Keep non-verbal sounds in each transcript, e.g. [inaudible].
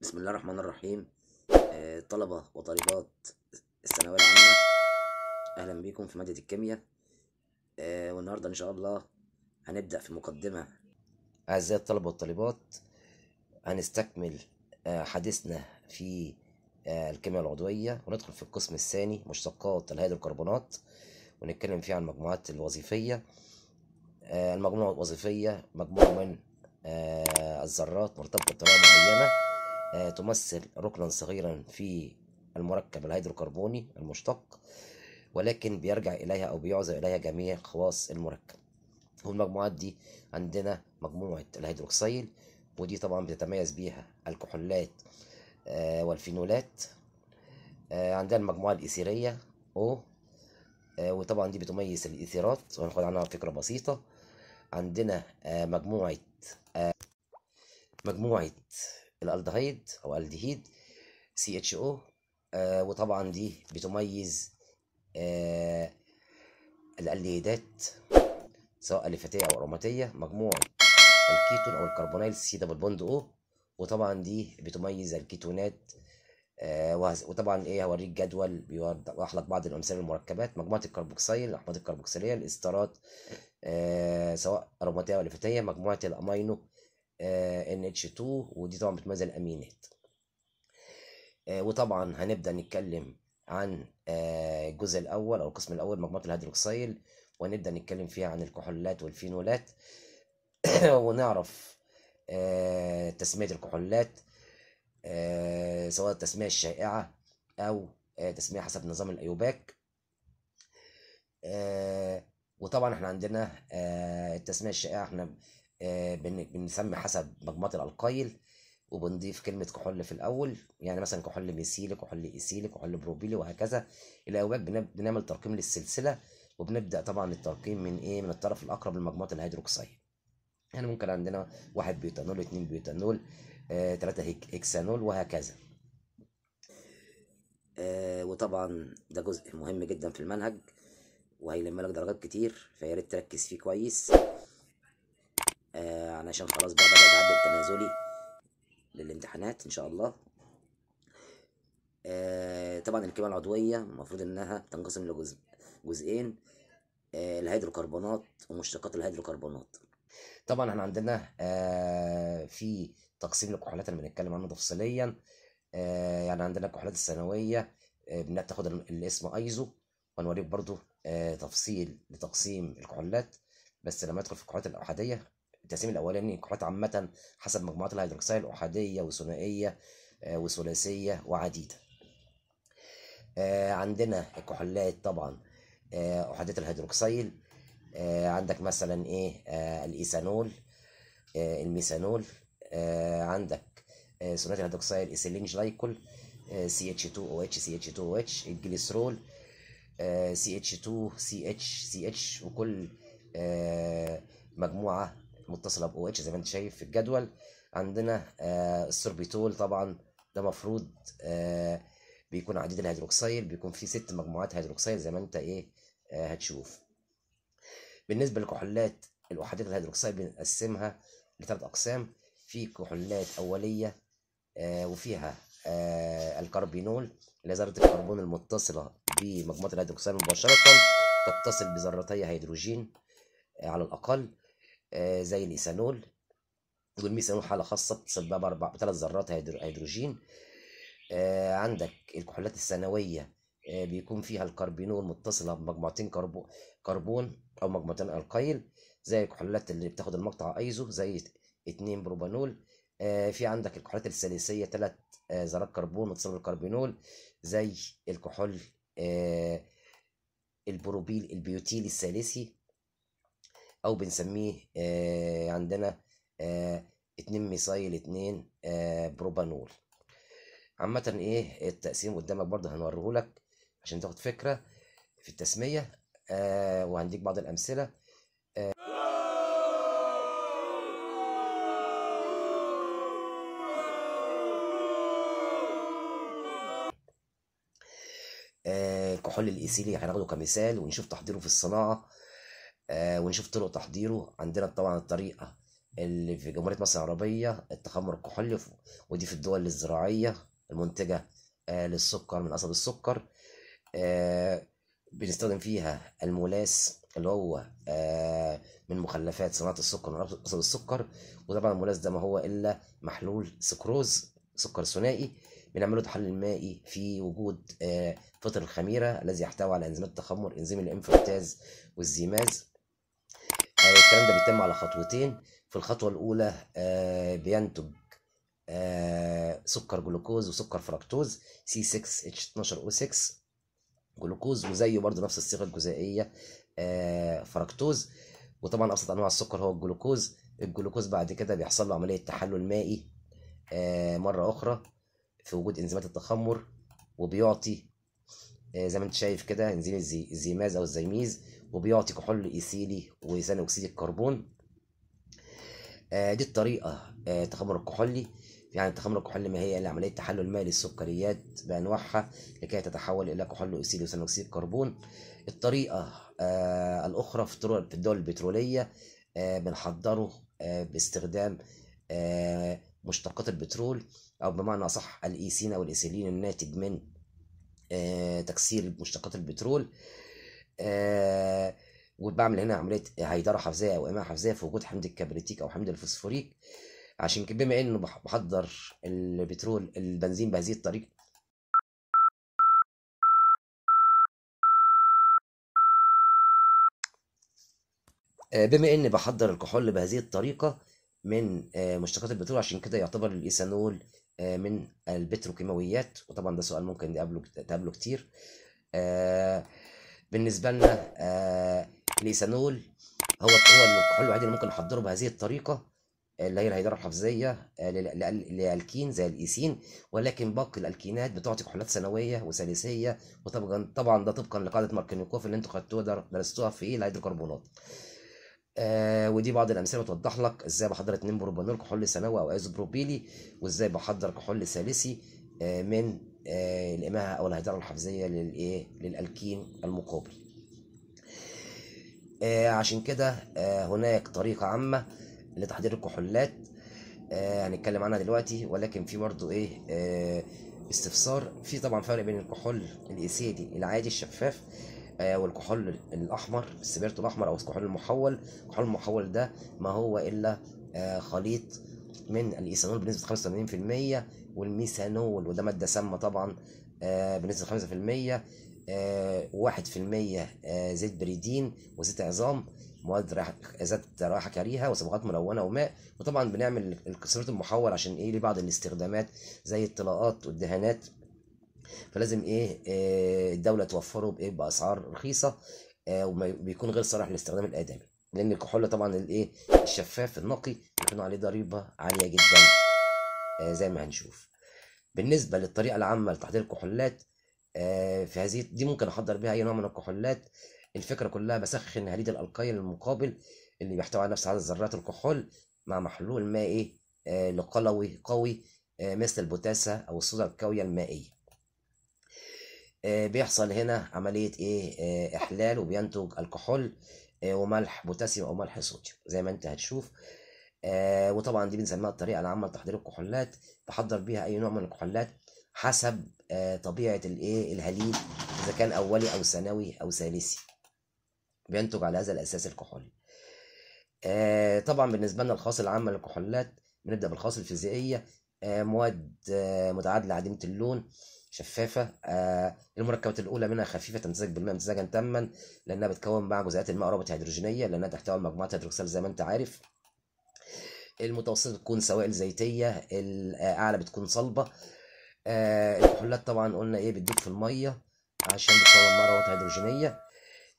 بسم الله الرحمن الرحيم آه، طلبة وطالبات الثانوية العامة أهلا بيكم في مادة الكيمياء آه، والنهاردة إن شاء الله هنبدأ في مقدمة أعزائي الطلبة والطالبات هنستكمل آه، حديثنا في الكيمياء العضوية وندخل في القسم الثاني مشتقات الهيدروكربونات ونتكلم فيه عن المجموعات الوظيفية المجموعة الوظيفية مجموعة من الذرات مرتبطة بطريقة معينة آه، تمثل ركنا صغيرا في المركب الهيدروكربوني المشتق ولكن بيرجع إليها أو بيعزى إليها جميع خواص المركب والمجموعات دي عندنا مجموعة الهيدروكسيل ودي طبعا بتتميز بيها الكحولات آه، والفينولات آه، عندنا المجموعة الإيثيرية أو وطبعا دي بتميز الإيثيرات وهناخد عنها فكرة بسيطة عندنا مجموعة مجموعة الالدهيد او الدهيد سي اتش او وطبعا دي بتميز آه الالدهيدات سواء الفاتيه او اروماتيه مجموع الكيتون او الكربونيل سي دبل بوند او وطبعا دي بتميز الكيتونات آه وطبعا ايه هوريك جدول بيوضح لك بعض الامثله المركبات مجموعه الكربوكسيل الاحماض الكربوكسيليه الاسترات آه سواء اروماتيه او الفاتيه مجموعه الامينو ان اتش 2 ودي طبعا بتميز الامينات آه، وطبعا هنبدا نتكلم عن آه، الجزء الاول او القسم الاول مجموعه الهيدروكسيل ونبدا نتكلم فيها عن الكحولات والفينولات [coughs] ونعرف آه، تسميه الكحولات سواء التسميه الشائعه او تسميه حسب نظام الايوباك وطبعا احنا عندنا التسميه الشائعه احنا آه، بنسمي حسب مجموعة الألقايل وبنضيف كلمة كحول في الأول يعني مثلا كحول ميثيلي كحول إيثيلي كحول بروبيلي وهكذا الأوراق بنعمل ترقيم للسلسلة وبنبدأ طبعا الترقيم من إيه من الطرف الأقرب لمجموعة الهيدروكسيد يعني ممكن عندنا واحد بيوتانول اتنين بيوتانول آه، تلاتة هيكسانول وهكذا آه، وطبعا ده جزء مهم جدا في المنهج وهيلم لك درجات كتير فياريت تركز فيه كويس آه علشان خلاص بقى بدأت عد التنازلي للامتحانات ان شاء الله آه طبعا الكيمياء العضوية المفروض انها تنقسم لجزء جزئين آه الهيدروكربونات ومشتقات الهيدروكربونات طبعا احنا عندنا آه في تقسيم الكحولات اللي بنتكلم عنه تفصيليا آه يعني عندنا الكحولات الثانوية آه بناخد الاسم ايزو وهنوريك برضو آه تفصيل لتقسيم الكحولات بس لما ادخل في الكحولات الاحادية التقسيم الاولاني الكحولات عامه حسب مجموعات الهيدروكسيل الاحاديه وثنائيه آه، وثلاثيه وعديده آه، عندنا الكحولات طبعا احاديه آه، الهيدروكسيل عندك مثلا ايه الايثانول الميثانول عندك ثنائي الهيدروكسيل ايثيلين جلايكول سي اتش 2 او اتش سي اتش 2 او اتش الجليسرول سي اتش 2 سي اتش سي اتش وكل مجموعه متصله باو اتش زي ما انت شايف في الجدول عندنا آه، السوربيتول طبعا ده مفروض آه، بيكون عديد الهيدروكسيل بيكون فيه ست مجموعات هيدروكسيل زي ما انت ايه آه، هتشوف بالنسبه لكحولات الوحدات الهيدروكسيل بنقسمها لثلاث اقسام في كحولات اوليه وفيها الكربينول اللي ذره الكربون المتصله بمجموعه الهيدروكسيل مباشره تتصل بذرتي هيدروجين على الاقل آه، زي الإيثانول والميثانول حالة خاصة بتسبب أربع ثلاث ذرات هيدروجين آه، عندك الكحولات الثانوية آه، بيكون فيها الكربينول متصلة بمجموعتين كربو كربون أو مجموعتين الكايل زي الكحولات اللي بتاخد المقطع أيزو زي اتنين بروبانول في عندك الكحولات الثالثية ثلاث ذرات كربون متصلة بالكربينول زي الكحول البروبيل البيوتيل الثالثي او بنسميه آه، عندنا 2 آه، ميثايل 2 آه، بروبانول عامة ايه التقسيم قدامك برضه هنوريهولك عشان تاخد فكرة في التسمية وهنديك بعض الأمثلة الكحول الإيثيلي هناخده كمثال ونشوف تحضيره في الصناعة آه، ونشوف طرق تحضيره عندنا طبعا الطريقة اللي في جمهورية مصر العربية التخمر الكحولي ودي في الدول الزراعية المنتجة آه، للسكر من قصب السكر آه، بنستخدم فيها المولاس اللي هو من مخلفات صناعة السكر من قصب السكر وطبعا المولاس ده ما هو إلا محلول سكروز سكر ثنائي بنعمله تحلل مائي في وجود فطر الخميرة الذي يحتوي على انزيمات التخمر انزيم الانفكتاز والزيماز آه، الكلام ده بيتم على خطوتين في الخطوه الاولى آه، بينتج آه، سكر جلوكوز وسكر فركتوز سي 6 اتش 12 او 6 جلوكوز وزيه برضه نفس الصيغه الجزيئيه فركتوز وطبعا ابسط انواع السكر هو الجلوكوز الجلوكوز بعد كده بيحصل له عمليه تحلل مائي مره اخرى في وجود انزيمات التخمر وبيعطي آه، زي ما انت شايف كده انزيم الزيماز او الزيميز وبيعطي كحول ايثيلي وثاني اكسيد الكربون آه، دي الطريقه التخمر آه، الكحولي يعني التخمر الكحولي ما هي الا عمليه تحلل مائي للسكريات بانواعها لكي تتحول الى كحول ايثيلي وثاني اكسيد الكربون الطريقه الاخرى في في الدول البتروليه بنحضره باستخدام مشتقات البترول او بمعنى اصح الايسين او الايثيلين الناتج من آه، تكسير مشتقات البترول آه، وبعمل هنا عملية هيدرة حفزيه أو امعاء حفزيه في وجود حمض الكبريتيك أو حمض الفوسفوريك عشان كده بما إنه بحضر البترول البنزين بهذه الطريقة آه، بما ان بحضر الكحول بهذه الطريقة من مشتقات البترول عشان كده يعتبر الإيثانول آه، من البتروكيماويات وطبعا ده سؤال ممكن يقابله تقابله كتير آه، بالنسبه لنا آه، ليسانول هو هو الكحول الوحيد اللي ممكن نحضره بهذه الطريقه اللي هي الهيدرة الحفظية لألكين زي الإيسين ولكن باقي الألكينات بتعطي كحولات ثانوية وثالثية وطبعا طبعا ده طبقا لقاعدة ماركنيكوف اللي انتوا خدتوها درستوها في الهيدروكربونات. آه ودي بعض الامثله بتوضح لك ازاي بحضر اتنين بروبانول كحول ثانوي او ايزوبروبيلي وازاي بحضر كحول ثالثي آه من آه او الهيدره الحفزيه للايه للالكين المقابل آه عشان كده آه هناك طريقه عامه لتحضير الكحولات آه هنتكلم عنها دلوقتي ولكن في برضه ايه آه استفسار في طبعا فرق بين الكحول الاسيدي العادي الشفاف آه، والكحول الأحمر السبيرتو الأحمر أو الكحول المحول الكحول المحول ده ما هو إلا آه، خليط من الإيثانول بنسبة 85% والميثانول وده مادة سامة طبعا آه، بنسبة 5% واحد في المية زيت بريدين وزيت عظام مواد ذات رائحة كريهة وصبغات ملونة وماء وطبعا بنعمل الكسرات المحول عشان ايه لبعض الاستخدامات زي الطلاقات والدهانات فلازم ايه, آه، الدوله توفره بايه باسعار رخيصه آه، وبيكون غير صالح للاستخدام الادمي لان الكحول طبعا الايه الشفاف النقي بيكون عليه ضريبه عاليه جدا آه، زي ما هنشوف بالنسبه للطريقه العامه لتحضير الكحولات في هذه دي ممكن احضر بيها اي نوع من الكحولات الفكره كلها بسخن هليد الالقاي المقابل اللي بيحتوي على نفس عدد ذرات الكحول مع محلول مائي إيه، لقلوي قوي مثل البوتاسا او الصودا الكويه المائيه آه، بيحصل هنا عملية إيه آه، إحلال وبينتج الكحول آه، وملح بوتاسيوم أو ملح صوديوم زي ما أنت هتشوف وطبعا دي بنسميها الطريقة العامة لتحضير الكحولات تحضر بيها أي نوع من الكحولات حسب طبيعة الإيه الهليل إذا كان أولي أو ثانوي أو ثالثي بينتج على هذا الأساس الكحولي طبعا بالنسبة لنا الخاص العامة للكحولات بنبدأ بالخاص الفيزيائية مواد متعادلة عديمة اللون شفافة آه المركبات الأولى منها خفيفة تمتزج بالماء امتزاجا تاما لأنها بتكون مع جزيئات الماء رابط هيدروجينية لأنها تحتوي على مجموعة هيدروكسال زي ما أنت عارف المتوسطة بتكون سوائل زيتية الأعلى بتكون صلبة آه الكحولات طبعا قلنا إيه بتدوب في المية عشان بتكون مع رابط هيدروجينية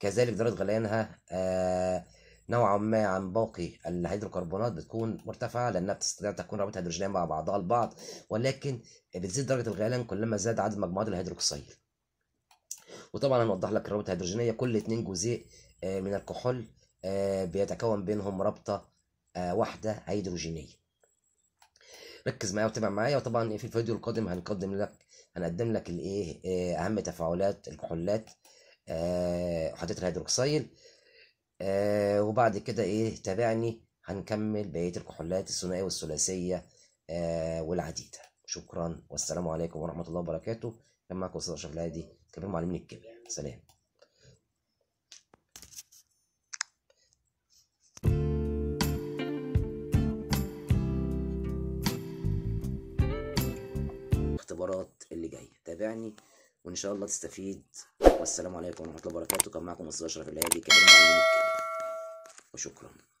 كذلك درجة غليانها آه نوعا ما عن باقي الهيدروكربونات بتكون مرتفعه لانها بتستطيع تكون رابطه هيدروجينيه مع بعضها البعض ولكن بتزيد درجه الغليان كلما زاد عدد مجموعات الهيدروكسيل وطبعا هنوضح لك الرابطه الهيدروجينيه كل اتنين جزيء آه، من الكحول آه، بيتكون بينهم رابطه آه، واحده هيدروجينيه ركز معايا وتابع معايا وطبعا في الفيديو القادم هنقدم لك هنقدم لك الايه اهم تفاعلات الكحولات وحدات الهيدروكسيل آه وبعد كده ايه تابعني هنكمل بقية الكحولات الثنائية والثلاثية آه والعديدة شكرا والسلام عليكم ورحمة الله وبركاته كان معكم أستاذ أشرف العادي كبير معلمين الكيمياء سلام الاختبارات اللي جاية تابعني وإن شاء الله تستفيد والسلام عليكم ورحمة الله وبركاته كان معكم أستاذ أشرف العادي كبير معلمين الكيمياء وشكرا